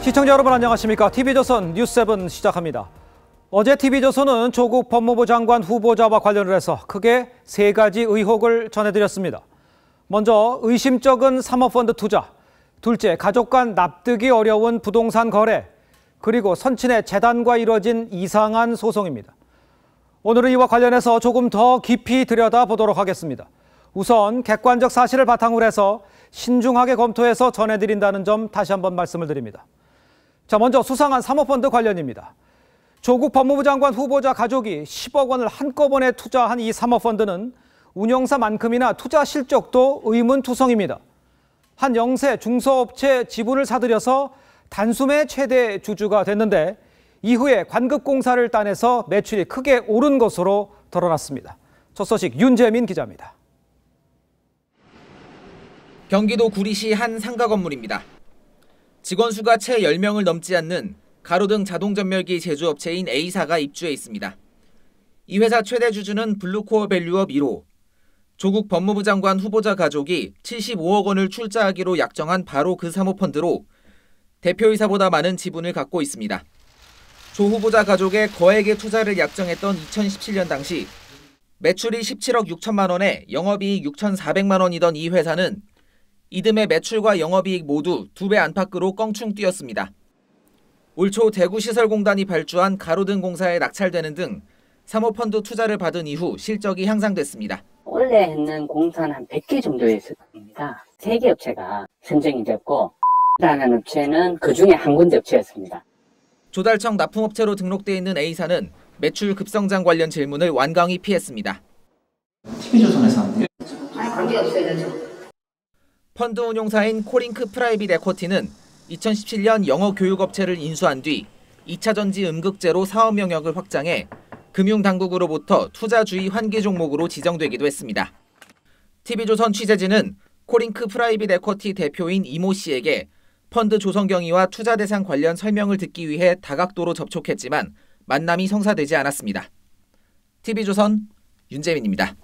시청자 여러분 안녕하십니까? TV조선 뉴스7 시작합니다. 어제 TV조선은 조국 법무부 장관 후보자와 관련을 해서 크게 세 가지 의혹을 전해드렸습니다. 먼저 의심적인 사모펀드 투자, 둘째 가족 간 납득이 어려운 부동산 거래, 그리고 선친의 재단과 이뤄진 이상한 소송입니다. 오늘은 이와 관련해서 조금 더 깊이 들여다보도록 하겠습니다. 우선 객관적 사실을 바탕으로 해서 신중하게 검토해서 전해드린다는 점 다시 한번 말씀을 드립니다. 자, 먼저 수상한 사모펀드 관련입니다. 조국 법무부 장관 후보자 가족이 10억 원을 한꺼번에 투자한 이 사모펀드는 운영사만큼이나 투자 실적도 의문투성입니다. 한 영세 중소업체 지분을 사들여서 단숨에 최대 주주가 됐는데 이후에 관급공사를 따내서 매출이 크게 오른 것으로 드러났습니다. 첫 소식 윤재민 기자입니다. 경기도 구리시 한 상가 건물입니다. 직원 수가 채 10명을 넘지 않는 가로등 자동전멸기 제조업체인 A사가 입주해 있습니다. 이 회사 최대 주주는 블루코어 밸류업 1호, 조국 법무부 장관 후보자 가족이 75억 원을 출자하기로 약정한 바로 그 사모펀드로 대표이사보다 많은 지분을 갖고 있습니다. 조 후보자 가족의 거액의 투자를 약정했던 2017년 당시 매출이 17억 6천만 원에 영업이익 6,400만 원이던 이 회사는 이듬해 매출과 영업이익 모두 두 배 안팎으로 껑충 뛰었습니다. 올초 대구시설공단이 발주한 가로등 공사에 낙찰되는 등 사모펀드 투자를 받은 이후 실적이 향상됐습니다. 원래 했는 공사는 한 100개 정도 했을 겁니다. 3개 업체가 선정이 됐고 라는 업체는 그중에 한 군데 업체였습니다. 조달청 납품업체로 등록돼 있는 A사는 매출 급성장 관련 질문을 완강히 피했습니다. TV조선에서 아니 관계없어요. 펀드 운용사인 코링크 프라이빗 에쿼티는 2017년 영어 교육업체를 인수한 뒤 2차전지 음극재로 사업 영역을 확장해 금융당국으로부터 투자주의 환기 종목으로 지정되기도 했습니다. TV조선 취재진은 코링크 프라이빗 에쿼티 대표인 이모 씨에게 펀드 조성 경위와 투자 대상 관련 설명을 듣기 위해 다각도로 접촉했지만 만남이 성사되지 않았습니다. TV조선 윤재민입니다.